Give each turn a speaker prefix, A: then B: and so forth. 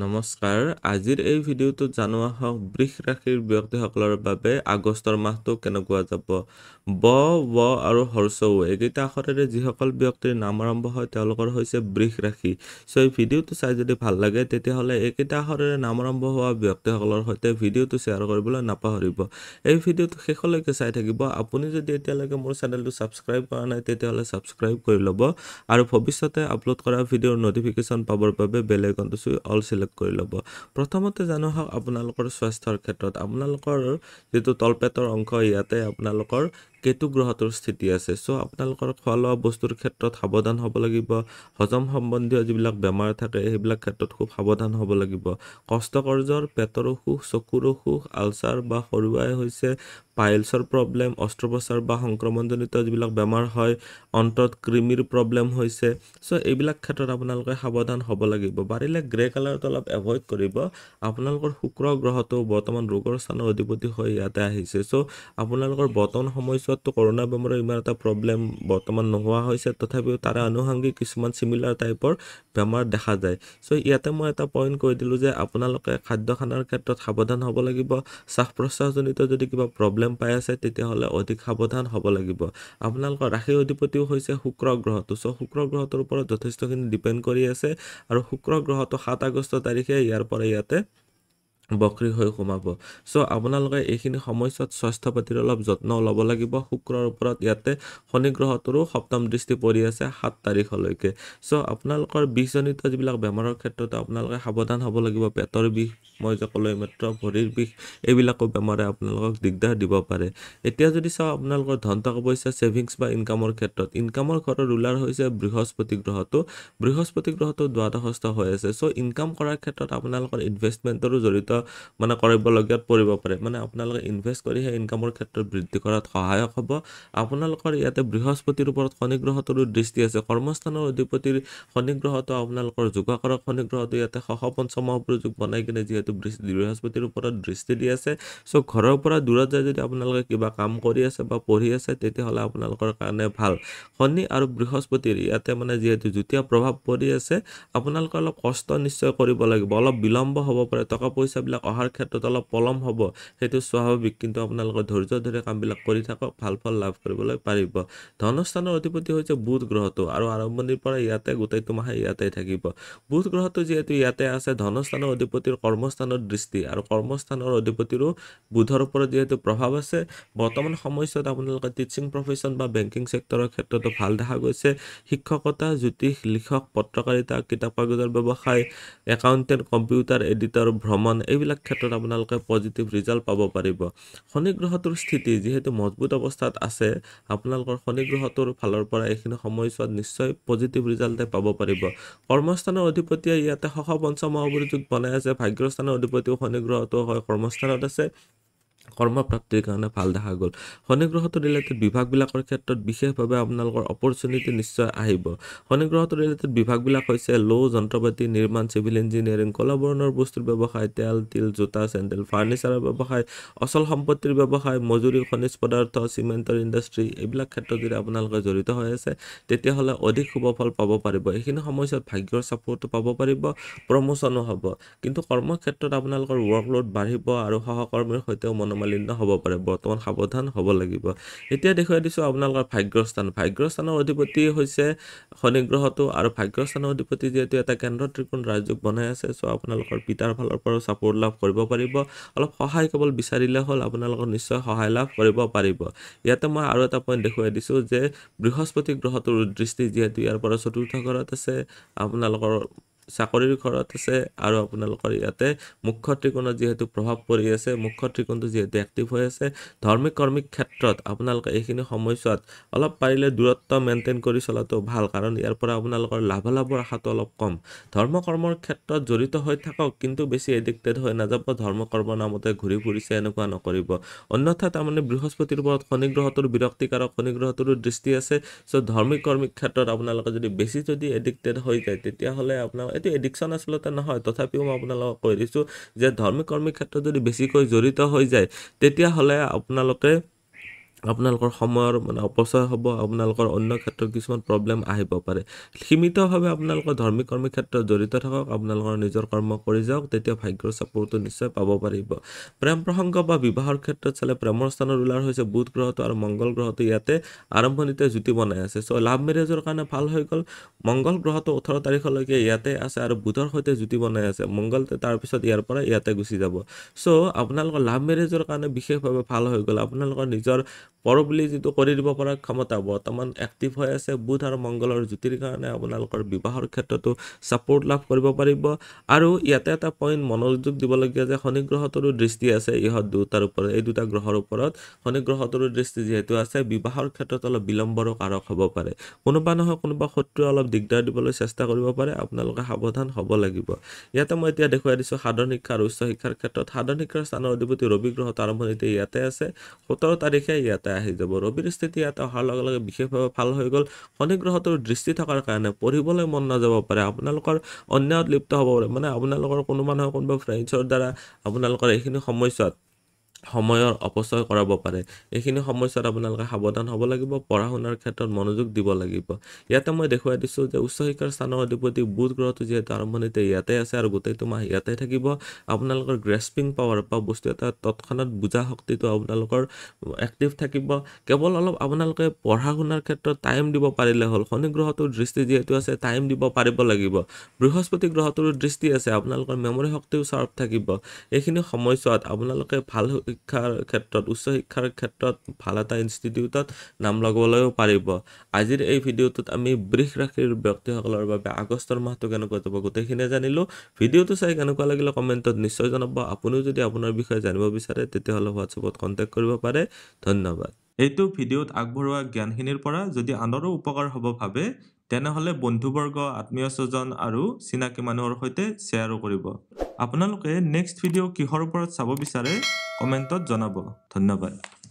A: নমস্কাৰ আজিৰ এই ভিডিঅ'টোত জানোৱা হওক বৃষ ৰাশিৰ ব্যক্তিসকলৰ বাবে আগষ্টৰ মাহটো কেনেকুৱা যাব ব ব আৰু হৰ্ষৌ এইকেইটা আখৰেৰে যিসকল ব্যক্তিৰ নাম আৰম্ভ হয় তেওঁলোকৰ হৈছে বৃষ ৰাশি চ' এই ভিডিঅ'টো চাই যদি ভাল লাগে তেতিয়াহ'লে এইকেইটা আখৰেৰে নাম আৰম্ভ হোৱা ব্যক্তিসকলৰ সৈতে ভিডিঅ'টো শ্বেয়াৰ কৰিবলৈ নাপাহৰিব এই ভিডিঅ'টো শেষলৈকে চাই থাকিব আপুনি যদি এতিয়ালৈকে মোৰ চেনেলটো ছাবস্ক্ৰাইব কৰা নাই তেতিয়াহ'লে ছাবস্ক্ৰাইব কৰি ল'ব আৰু ভৱিষ্যতে আপলোড কৰা ভিডিঅ'ৰ নটিফিকেশ্যন পাবৰ বাবে চুই অল চিলেক্ট চিলেক্ট কৰি ল'ব প্ৰথমতে জানো হওক আপোনালোকৰ স্বাস্থ্যৰ ক্ষেত্ৰত আপোনালোকৰ যিটো তলপেটৰ অংশ ইয়াতে আপোনালোকৰ কেতু গ্ৰহটোৰ স্থিতি আছে চ' আপোনালোকৰ খোৱা লোৱা বস্তুৰ ক্ষেত্ৰত সাৱধান হ'ব লাগিব হজম সম্বন্ধীয় যিবিলাক বেমাৰ থাকে সেইবিলাক ক্ষেত্ৰত খুব সাৱধান হ'ব লাগিব কষ্টকৰ্জৰ পেটৰ অসুখ চকুৰ অসুখ আলচাৰ বা সৰুৱাই হৈছে পাইলছৰ প্ৰব্লেম অস্ত্ৰোপচাৰ বা সংক্ৰমণজনিত যিবিলাক বেমাৰ হয় অন্তৰত কৃমিৰ প্ৰব্লেম হৈছে চ' এইবিলাক ক্ষেত্ৰত আপোনালোকে সাৱধান হ'ব লাগিব পাৰিলে গ্ৰে কালাৰটো অলপ এভইড কৰিব আপোনালোকৰ শুক্ৰ গ্ৰহটো বৰ্তমান ৰোগৰ স্থানৰ অধিপতি হৈ ইয়াতে আহিছে চ' আপোনালোকৰ বৰ্তমান সময়ছোৱাত পিছততো কৰোণা বেমাৰৰ ইমান এটা প্ৰব্লেম বৰ্তমান নোহোৱা হৈছে তথাপিও তাৰে আনুষাংগিক কিছুমান চিমিলাৰ টাইপৰ বেমাৰ দেখা যায় চ' ইয়াতে মই এটা পইণ্ট কৈ দিলোঁ যে আপোনালোকে খাদ্য খানাৰ ক্ষেত্ৰত সাৱধান হ'ব লাগিব শ্বাস প্ৰশ্বাসজনিত যদি কিবা প্ৰব্লেম পাই আছে তেতিয়াহ'লে অধিক সাৱধান হ'ব লাগিব আপোনালোকৰ ৰাশি অধিপতিও হৈছে শুক্ৰ গ্ৰহটো চ' শুক্ৰ গ্ৰহটোৰ ওপৰত যথেষ্টখিনি ডিপেণ্ড কৰি আছে আৰু শুক্ৰ গ্ৰহটো সাত আগষ্ট তাৰিখে ইয়াৰ পৰা ইয়াতে বক্ৰী হৈ সোমাব চ' আপোনালোকে এইখিনি সময়ছোৱাত স্বাস্থ্য পাতিৰ অলপ যত্ন ল'ব লাগিব শুক্ৰৰ ওপৰত ইয়াতে শনি গ্ৰহটোৰো সপ্তম দৃষ্টি পৰি আছে সাত তাৰিখলৈকে চ' আপোনালোকৰ বিষজনিত যিবিলাক বেমাৰৰ ক্ষেত্ৰত আপোনালোকে সাৱধান হ'ব লাগিব পেটৰ বিষ মই যে ক'লোঁ এইমাত্ৰ ভৰিৰ বিষ এইবিলাকো বেমাৰে আপোনালোকক দিগদাৰ দিব পাৰে এতিয়া যদি চাওঁ আপোনালোকৰ ধন টকা পইচা ছেভিংছ বা ইনকামৰ ক্ষেত্ৰত ইনকামৰ ঘৰৰ ৰুলাৰ হৈছে বৃহস্পতি গ্ৰহটো বৃহস্পতি গ্ৰহটো দ্বাদশস্থ হৈ আছে চ' ইনকাম কৰাৰ ক্ষেত্ৰত আপোনালোকৰ ইনভেষ্টমেণ্টৰো জড়িত মানে কৰিবলগীয়াত পৰিব পাৰে মানে আপোনালোকে ইনভেষ্ট কৰিহে ইনকামৰ ক্ষেত্ৰত বৃদ্ধি কৰাত সহায়ক হ'ব আপোনালোকৰ ইয়াতে বৃহস্পতিৰ ওপৰত শনিগ্ৰহটোৰো দৃষ্টি আছে কৰ্মস্থানৰ অধিপতিৰ শনিগ্ৰহটো আপোনালোকৰ যোগাকৰক শনিগ্ৰহটো ইয়াতে সহ পঞ্চম উপযোগ বনাই কিনে যিহেতু যিটো বৃহস্পতিৰ ওপৰত দৃষ্টি দি আছে চ' ঘৰৰ পৰা দূৰত যায় যদি আপোনালোকে কিবা কাম কৰি আছে বা পঢ়ি আছে তেতিয়াহ'লে আপোনালোকৰ কাৰণে ভাল শনি আৰু বৃহস্পতিৰ ইয়াতে মানে যিহেতু যুটীয়া প্ৰভাৱ পৰি আছে আপোনালোকে অলপ কষ্ট নিশ্চয় কৰিব লাগিব অলপ বিলম্ব হ'ব পাৰে টকা পইচাবিলাক অহাৰ ক্ষেত্ৰত অলপ পলম হ'ব সেইটো স্বাভাৱিক কিন্তু আপোনালোকে ধৈৰ্য ধৰি কামবিলাক কৰি থাকক ভাল ফল লাভ কৰিবলৈ পাৰিব ধনস্থানৰ অধিপতি হৈছে বুধ গ্ৰহটো আৰু আৰম্ভণিৰ পৰা ইয়াতে গোটেইটো মাহে ইয়াতে থাকিব বুধ গ্ৰহটো যিহেতু ইয়াতে আছে ধনস্থানৰ অধিপতিৰ কৰ্মস্থান কৰ্মস্থানৰ দৃষ্টি আৰু কৰ্মস্থানৰ অধিপতিৰো বুধৰ ওপৰত যিহেতু প্ৰভাৱ আছে বৰ্তমান সময়ছোৱাত আপোনালোকে টিচিং প্ৰফেশ্যন বা বেংকিং চেক্টৰৰ ক্ষেত্ৰতো ভাল দেখা গৈছে শিক্ষকতা জ্যোতিষ লিখক পত্ৰকাৰিতা কিতাপ কাগজৰ ব্যৱসায় একাউণ্টেণ্ট কম্পিউটাৰ এডিটৰ ভ্ৰমণ এইবিলাক ক্ষেত্ৰত আপোনালোকে পজিটিভ ৰিজাল্ট পাব পাৰিব শনিগ্ৰহটোৰ স্থিতি যিহেতু মজবুত অৱস্থাত আছে আপোনালোকৰ শনিগ্ৰহটোৰ ফালৰ পৰা এইখিনি সময়ছোৱাত নিশ্চয় পজিটিভ ৰিজাল্টে পাব পাৰিব কৰ্মস্থানৰ অধিপতিয়ে ইয়াতে সহ পঞ্চম অভিযোগ বনাই আছে ভাগ্যস্থান কৰ্মস্থানৰ অধিপতিও শনি হয় কৰ্মস্থানত আছে কৰ্মপ্ৰাপ্তিৰ কাৰণে ভাল দেখা গ'ল শনিগ্ৰহটো ৰিলেটেড বিভাগবিলাকৰ ক্ষেত্ৰত বিশেষভাৱে আপোনালোকৰ অপৰচুনিটি নিশ্চয় আহিব শনিগ্ৰহটো ৰিলেটেড বিভাগবিলাক হৈছে ল' যন্ত্ৰপাতি নিৰ্মাণ চিভিল ইঞ্জিনিয়াৰিং কলা বৰণৰ বস্তুৰ ব্যৱসায় তেল তিল জোতা চেণ্ডেল ফাৰ্নিচাৰৰ ব্যৱসায় অচল সম্পত্তিৰ ব্যৱসায় মজুৰি খনিজ পদাৰ্থ চিমেণ্টৰ ইণ্ডাষ্ট্ৰী এইবিলাক ক্ষেত্ৰত যদি আপোনালোকে জড়িত হৈ আছে তেতিয়াহ'লে অধিক শুভফল পাব পাৰিব এইখিনি সময়ছোৱাত ভাগ্যৰ ছাপৰ্টো পাব পাৰিব প্ৰমোশ্যনো হ'ব কিন্তু কৰ্মক্ষেত্ৰত আপোনালোকৰ ৱৰ্কলোড বাঢ়িব আৰু সহকৰ্মীৰ সৈতেও মনোম মালিন্য হ'ব পাৰে বৰ্তমান সাৱধান হ'ব লাগিব এতিয়া দেখুৱাই দিছোঁ আপোনালোকৰ ভাগ্যস্থান ভাগ্যস্থানৰ অধিপতি হৈছে শনিগ্ৰহটো আৰু ভাগ্যস্থানৰ অধিপতি যিহেতু এটা কেন্দ্ৰ ত্ৰিকোণ ৰাজযোগ বনাই আছে চ' আপোনালোকৰ পিতাৰ ফালৰ পৰাও ছাপৰ্ট লাভ কৰিব পাৰিব অলপ সহায় কেৱল বিচাৰিলে হ'ল আপোনালোকৰ নিশ্চয় সহায় লাভ কৰিব পাৰিব ইয়াতে মই আৰু এটা পইণ্ট দেখুৱাই দিছোঁ যে বৃহস্পতি গ্ৰহটোৰ দৃষ্টি যিহেতু ইয়াৰ পৰা চতুৰ্থ ঘৰত আছে আপোনালোকৰ চাকৰিৰ ঘৰত আছে আৰু আপোনালোকৰ ইয়াতে মুখ্য ত্ৰিকোণত যিহেতু প্ৰভাৱ পৰি আছে মুখ্য ত্ৰিকোণটো যিহেতু এক্টিভ হৈ আছে ধৰ্মিক কৰ্মিক ক্ষেত্ৰত আপোনালোকে এইখিনি সময়ছোৱাত অলপ পাৰিলে দূৰত্ব মেইনটেইন কৰি চলাটো ভাল কাৰণ ইয়াৰ পৰা আপোনালোকৰ লাভালাভৰ আশাটো অলপ কম ধৰ্ম কৰ্মৰ ক্ষেত্ৰত জড়িত হৈ থাকক কিন্তু বেছি এডিক্টেড হৈ নাযাব ধৰ্ম কৰ্মৰ নামতে ঘূৰি ফুৰিছে এনেকুৱা নকৰিব অন্যথা তাৰমানে বৃহস্পতিৰ ওপৰত শনিগ্ৰহটোৰ বিৰক্তিকাৰক শনিগ্ৰহটোৰো দৃষ্টি আছে চ' ধৰ্মিক কৰ্মিক ক্ষেত্ৰত আপোনালোকে যদি বেছি যদি এডিক্টেড হৈ যায় তেতিয়াহ'লে আপোনাৰ এইটো এডিকশ্যন আচলতে নহয় তথাপিও মই আপোনালোকক কৈ দিছোঁ যে ধৰ্মী কৰ্মীৰ ক্ষেত্ৰত যদি বেছিকৈ জড়িত হৈ যায় তেতিয়াহ'লে আপোনালোকে আপোনালোকৰ সময়ৰ মানে অপচয় হ'ব আপোনালোকৰ অন্য ক্ষেত্ৰত কিছুমান প্ৰব্লেম আহিব পাৰে সীমিতভাৱে আপোনালোকৰ ধৰ্মী কৰ্মী ক্ষেত্ৰত জড়িত থাকক আপোনালোকৰ নিজৰ কৰ্ম কৰি যাওক তেতিয়া ভাগ্যৰ চাপৰ্টো নিশ্চয় পাব পাৰিব প্ৰেম প্ৰসংগ বা বিবাহৰ ক্ষেত্ৰত চালে প্ৰেমৰ স্থানৰ ৰোলাৰ হৈছে বুধ গ্ৰহটো আৰু মংগল গ্ৰহটো ইয়াতে আৰম্ভণিতে জুতি বনাই আছে চ' লাভ মেৰেজৰ কাৰণে ভাল হৈ গ'ল মংগল গ্ৰহটো ওঠৰ তাৰিখলৈকে ইয়াতে আছে আৰু বুধৰ সৈতে জুতি বনাই আছে মংগল তাৰপিছত ইয়াৰ পৰা ইয়াতে গুচি যাব চ' আপোনালোকৰ লাভ মেৰেজৰ কাৰণে বিশেষভাৱে ভাল হৈ গ'ল আপোনালোকৰ নিজৰ পৰ বুলি যিটো কৰি দিব পৰা ক্ষমতা বৰ্তমান এক্টিভ হৈ আছে বুধ আৰু মংগলৰ জ্যোতিৰ কাৰণে আপোনালোকৰ বিবাহৰ ক্ষেত্ৰতো ছাপৰ্ট লাভ কৰিব পাৰিব আৰু ইয়াতে এটা পইণ্ট মনোযোগ দিবলগীয়া যে শনি গ্ৰহটোৰো দৃষ্টি আছে ইহঁত দুটাৰ ওপৰত এই দুটা গ্ৰহৰ ওপৰত শনি গ্ৰহটোৰো দৃষ্টি যিহেতু আছে বিবাহৰ ক্ষেত্ৰত অলপ বিলম্বৰো কাৰক হ'ব পাৰে কোনোবা নহয় কোনোবা শত্ৰুৱে অলপ দিগদাৰ দিবলৈ চেষ্টা কৰিব পাৰে আপোনালোকে সাৱধান হ'ব লাগিব ইয়াতে মই এতিয়া দেখুৱাই দিছোঁ সাধাৰণ শিক্ষা আৰু উচ্চ শিক্ষাৰ ক্ষেত্ৰত সাধাৰণ শিক্ষাৰ স্থানৰ অধিপতি ৰবি গ্ৰহটো আৰম্ভণিতে ইয়াতে আছে সোতৰ তাৰিখে ইয়াতে আহি যাব ৰবিৰ স্থিতি ইয়াত অহাৰ লগে লগে বিশেষভাৱে ভাল হৈ গ'ল শনি গ্ৰহটোৰ দৃষ্টি থকাৰ কাৰণে পঢ়িবলৈ মন নাযাব পাৰে আপোনালোকৰ অন্যায়ত লিপ্ত হ'ব পাৰে মানে আপোনালোকৰ কোনো মানুহৰ কোনোবা ফ্ৰেণ্ডছৰ দ্বাৰা আপোনালোকৰ এইখিনি সময়ছোৱাত সময়ৰ অপচয় কৰাব পাৰে এইখিনি সমস্যাত আপোনালোকে সাৱধান হ'ব লাগিব পঢ়া শুনাৰ ক্ষেত্ৰত মনোযোগ দিব লাগিব ইয়াতে মই দেখুৱাই দিছোঁ যে উচ্চ শিক্ষাৰ স্থানৰ অধিপতি বুধ গ্ৰহটো যিহেতু আৰম্ভণিতে ইয়াতে আছে আৰু গোটেইটো মাহ ইয়াতে থাকিব আপোনালোকৰ গ্ৰেছপিং পাৱাৰ বা বস্তু এটা তৎক্ষণাত বুজা শক্তিটো আপোনালোকৰ এক্টিভ থাকিব কেৱল অলপ আপোনালোকে পঢ়া শুনাৰ ক্ষেত্ৰত টাইম দিব পাৰিলে হ'ল শনি গ্ৰহটোৰ দৃষ্টি যিহেতু আছে টাইম দিব পাৰিব লাগিব বৃহস্পতি গ্ৰহটোৰ দৃষ্টি আছে আপোনালোকৰ মেমৰি শক্তিও শ্বাৰ্প থাকিব এইখিনি সময়ছোৱাত আপোনালোকে ভাল শিক্ষাৰ ক্ষেত্ৰত উচ্চ শিক্ষাৰ ক্ষেত্ৰত ভাল এটা ইনষ্টিটিউটত নাম লগাবলৈও পাৰিব আজিৰ এই ভিডিঅ'টোত আমি বৃষ ৰাশিৰ ব্যক্তিসকলৰ বাবে আগষ্টৰ মাহটো কেনেকুৱা যাব গোটেইখিনিয়ে জানিলোঁ ভিডিঅ'টো চাই কেনেকুৱা লাগিলে কমেণ্টত নিশ্চয় জনাব আপুনিও যদি আপোনাৰ বিষয়ে জানিব বিচাৰে তেতিয়াহ'লে হোৱাটছএপত কণ্টেক্ট কৰিব পাৰে ধন্যবাদ এইটো ভিডিঅ'ত আগবঢ়োৱা জ্ঞানখিনিৰ পৰা যদি আনৰো উপকাৰ হ'ব ভাবে তেনেহ'লে বন্ধুবৰ্গ আত্মীয় স্বজন আৰু চিনাকি মানুহৰ সৈতে শ্বেয়াৰো কৰিব আপোনালোকে নেক্সট ভিডিঅ' কিহৰ ওপৰত চাব বিচাৰে কমেণ্টত জনাব ধন্যবাদ